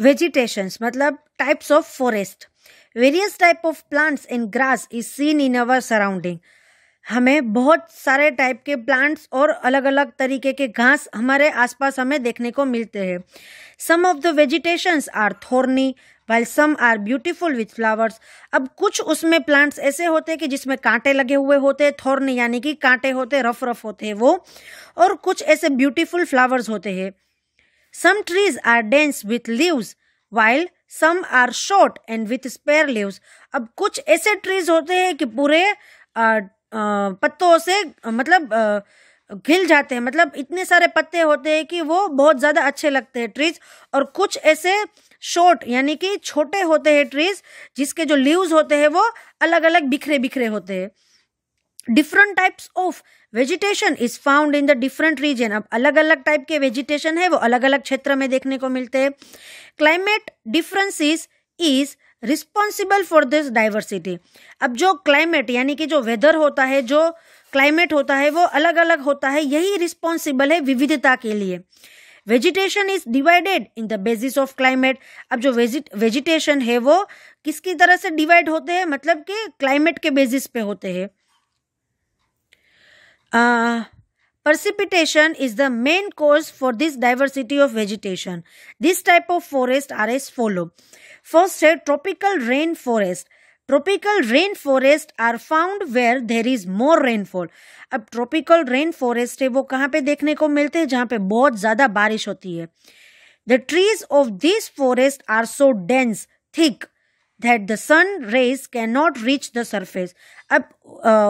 Vegetations मतलब types of forest various type of plants in grass is seen in our surrounding हमें बहुत सारे type के plants और अलग अलग तरीके के घास हमारे आसपास हमें देखने को मिलते हैं some of the vegetations are thorny while some are beautiful with flowers अब कुछ उसमें प्लांट्स ऐसे होते हैं कि जिसमें कांटे लगे हुए होते हैं थोर्नी यानी कि कांटे होते रफ रफ होते हैं वो और कुछ ऐसे ब्यूटीफुल फ्लावर्स होते हैं Some trees are dense with leaves while some are short and with spare leaves अब कुछ ऐसे ट्रीज होते हैं कि पूरे पत्तों से मतलब घिल जाते हैं मतलब इतने सारे पत्ते होते हैं कि वो बहुत ज़्यादा अच्छे लगते हैं ट्रीज और कुछ ऐसे शॉर्ट यानी कि छोटे होते हैं ट्रीज जिसके जो लीव्स होते हैं वो अलग अलग बिखरे बिखरे होते हैं different types of vegetation is found in the different region अब अलग अलग टाइप के वेजिटेशन है वो अलग अलग क्षेत्र में देखने को मिलते हैं climate differences is responsible for this diversity अब जो क्लाइमेट यानी कि जो वेदर होता है जो क्लाइमेट होता है वो अलग अलग होता है यही रिस्पॉन्सिबल है विविधता के लिए vegetation is divided in the basis of climate अब जो वेजिटेशन है वो किसकी तरह से डिवाइड होते हैं मतलब कि क्लाइमेट के बेसिस पे होते हैं precipitation is the main cause for this diversity of vegetation. This type of forest are as follow. First, say tropical rain forest Tropical rain forest are found where there is more rainfall. ab tropical rain forest hai wo kahan pe dekhne ko milte hai jahan pe bahut zyada barish hoti hai the trees of this forest are so dense thick that the sun rays can not reach the surface अब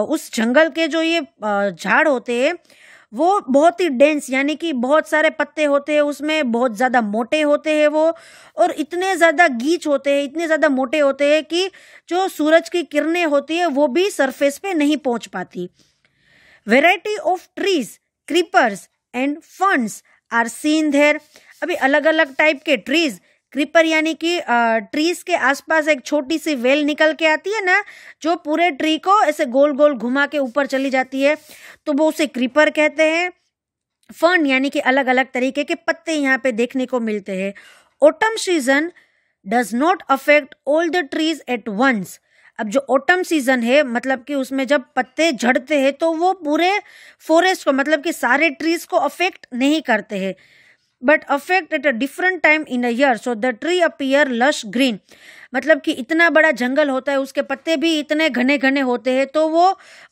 उस जंगल के जो ये झाड़ होते हैं वो बहुत ही डेंस यानी कि बहुत सारे पत्ते होते हैं उसमें बहुत ज़्यादा मोटे होते हैं वो और इतने ज़्यादा गीच होते हैं इतने ज़्यादा मोटे होते हैं कि जो सूरज की किरणें होती है वो भी सरफेस पे नहीं पहुंच पाती variety of trees creepers and funds are seen there अभी अलग अलग टाइप के ट्रीज क्रीपर यानी कि ट्रीज के आसपास एक छोटी सी वेल निकल के आती है ना जो पूरे ट्री को ऐसे गोल गोल घुमा के ऊपर चली जाती है तो वो उसे क्रीपर कहते हैं फर्न यानी कि अलग अलग तरीके के पत्ते यहाँ पे देखने को मिलते हैं autumn season does not affect all the trees at once अब जो ओटम सीजन है मतलब कि उसमें जब पत्ते झड़ते हैं तो वो पूरे फॉरेस्ट को मतलब कि सारे ट्रीज को अफेक्ट नहीं करते हैं but affect at a different time in a year so the tree appear lush green मतलब कि इतना बड़ा जंगल होता है उसके पत्ते भी इतने घने घने होते हैं तो वो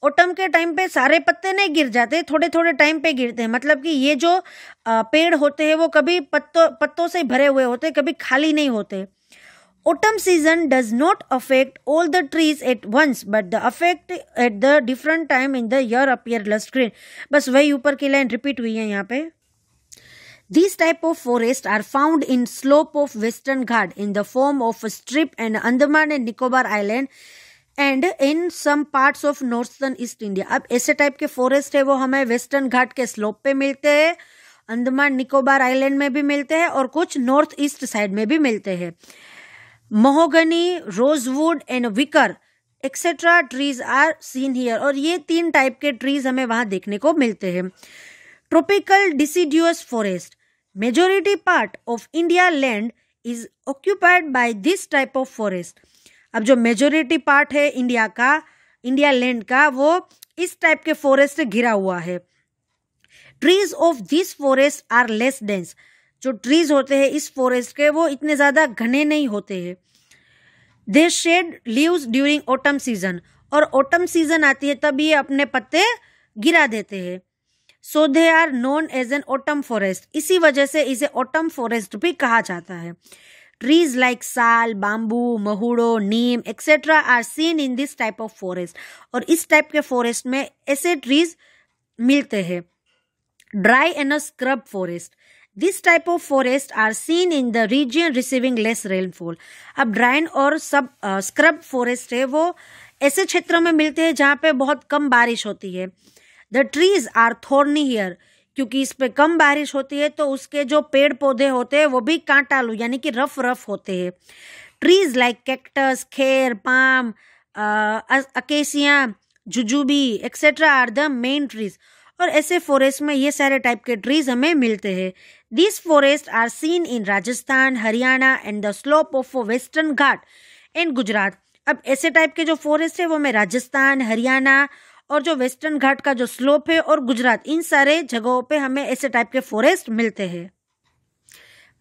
ओटम के टाइम पे सारे पत्ते नहीं गिर जाते थोड़े थोड़े टाइम पे गिरते हैं मतलब कि ये जो पेड़ होते हैं वो कभी पत्तों पत्तों से भरे हुए होते कभी खाली नहीं होते autumn season does not affect all the trees at once but the affect at the different time in the year appear less green बस वही ऊपर की लाइन रिपीट हुई है यहाँ पे These type of forests are found in slope of Western Ghat in the form of a strip and Andaman and Nicobar Island and in some part of northern east India अब ऐसे type के forest है वो हमें western घाट के slope पे मिलते हैं अंडमान निकोबार आइलैंड में भी मिलते हैं और कुछ नॉर्थ ईस्ट साइड में भी मिलते हैं mahogany rosewood and wicker etcetera trees are seen here और ये तीन टाइप के ट्रीज हमें वहां देखने को मिलते हैं tropical deciduous forest majority part of India land is occupied by this type of forest अब जो मेजोरिटी पार्ट है इंडिया का इंडिया लैंड का वो इस टाइप के फॉरेस्ट से घिरा हुआ है trees of this forest are less dense जो ट्रीज होते हैं इस फॉरेस्ट के वो इतने ज़्यादा घने नहीं होते हैं they shed leaves during autumn season और ऑटम सीजन आती है तब ये अपने पत्ते गिरा देते हैं so they are known as an autumn forest इसी वजह से इसे ओटम फॉरेस्ट भी कहा जाता है trees like sal bamboo mahua neem etcetera are seen in this type of forest और इस टाइप के फॉरेस्ट में ऐसे ट्रीज मिलते हैं dry and scrub forest this type of forest are seen in the region receiving less rainfall अब ड्राइन और सब स्क्रब uh, फॉरेस्ट है वो ऐसे क्षेत्रों में मिलते हैं जहाँ पे बहुत कम बारिश होती है the trees are thorny here क्योंकि इस पे कम बारिश होती है तो उसके जो पेड़ पौधे होते हैं वो भी कांटालू यानी कि रफ रफ होते हैं trees like cactus khair palm acacia jujube etcetera are the main trees और ऐसे फॉरेस्ट में ये सारे टाइप के ट्रीज हमें मिलते हैं this forest are seen in Rajasthan Haryana and the slope of western घाट एंड गुजरात अब ऐसे टाइप के जो फॉरेस्ट है वो हमें राजस्थान हरियाणा और जो वेस्टर्न घाट का जो स्लोप है और गुजरात इन सारे जगहों पे हमें ऐसे टाइप के फॉरेस्ट मिलते हैं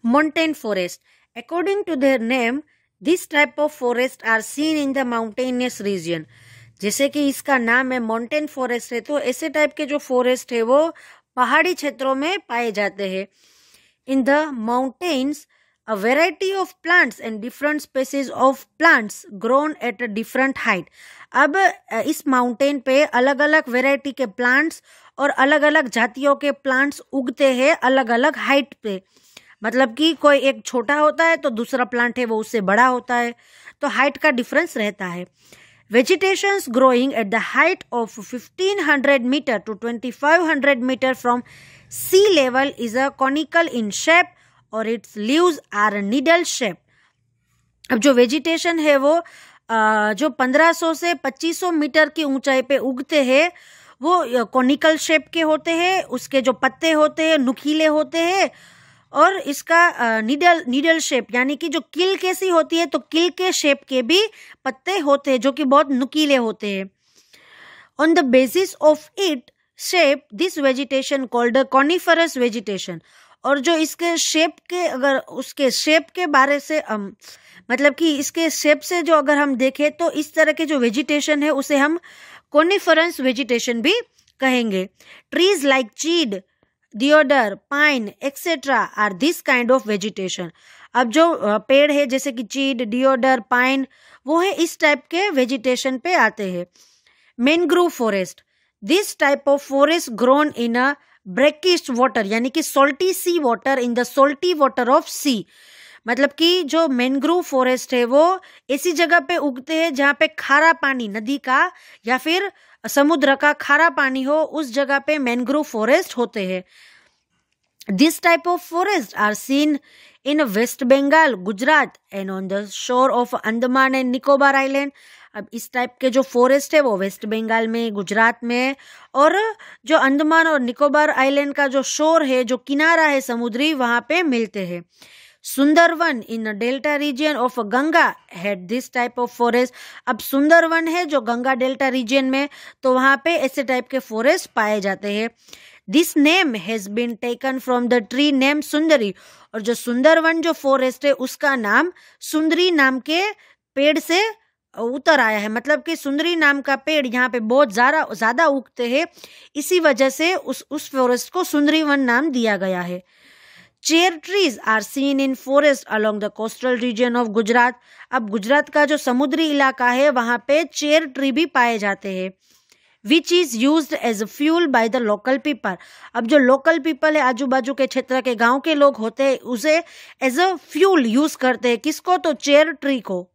mountain forest according to their name this type of forest are seen in the mountainous region जैसे कि इसका नाम है माउंटेन फॉरेस्ट है तो ऐसे टाइप के जो फॉरेस्ट है वो पहाड़ी क्षेत्रों में पाए जाते हैं in the mountains A variety of plants and different species of plants grown at a different height. अब इस माउंटेन पे अलग अलग वेराइटी के प्लांट्स और अलग अलग जातियों के प्लांट्स उगते हैं अलग अलग हाइट पे मतलब कि कोई एक छोटा होता है तो दूसरा प्लांट है वो उससे बड़ा होता है तो हाइट का डिफरेंस रहता है vegetations growing at the height of 1500 meter to 2500 meter from sea level is a conical in shape और its leaves are needle shape अब जो वेजिटेशन है वो जो 1500 से 2500 मीटर की ऊंचाई पे उगते हैं वो कॉनिकल शेप के होते हैं उसके जो पत्ते होते हैं नुकीले होते हैं और इसका नीडल नीडल शेप यानी कि जो किल कैसी होती है तो किल के शेप के भी पत्ते होते हैं जो कि बहुत नुकीले होते हैं on the basis of it shape this vegetation called coniferous vegetation और जो इसके शेप के अगर उसके शेप के बारे से हम मतलब कि इसके शेप से जो अगर हम देखें तो इस तरह के जो वेजिटेशन है उसे हम कोनिफरेंस वेजिटेशन भी कहेंगे trees like chir deodar pine etcetera are this kind of vegetation अब जो पेड़ है जैसे कि चीड डिओडर पाइन वो है इस टाइप के वेजिटेशन पे आते हैं mangrove forest this type of forest grown in a brackish water यानी कि salty sea water in the salty water of sea मतलब कि जो मैनग्रोव फॉरेस्ट है वो ऐसी जगह पे उगते हैं जहाँ पे खारा पानी नदी का या फिर समुद्र का खारा पानी हो उस जगह पे मैनग्रोव फॉरेस्ट होते हैं this type of forest are seen in West Bengal Gujarat and on the shore of Andaman and Nicobar Island अब इस टाइप के जो फॉरेस्ट है वो वेस्ट बंगाल में गुजरात में और जो अंडमान और निकोबार आइलैंड का जो शोर है जो किनारा है समुद्री वहाँ पे मिलते हैं Sundarban in delta region of Ganga had this type of forest अब सुंदरवन है जो गंगा डेल्टा रीजन में तो वहाँ पे ऐसे टाइप के फॉरेस्ट पाए जाते हैं this name has been taken from the tree name sundari और जो सुंदरवन जो फॉरेस्ट है उसका नाम सुंदरी नाम के पेड़ से उतर आया है मतलब कि सुंदरी नाम का पेड़ यहाँ पे बहुत ज़्यादा ज़्यादा उगते हैं इसी वजह से उस उस फॉरेस्ट को सुंदरी वन नाम दिया गया है chair trees are seen in forest along the coastal region of Gujarat अब गुजरात का जो समुद्री इलाका है वहाँ पे चेयर ट्री भी पाए जाते हैं which is use as a fuel by the local people अब जो लोकल पीपल है आजू बाजू के क्षेत्र के गांव के लोग होते हैं उसे एज अ फ्यूल यूज़ करते हैं किसको तो चेयर ट्री को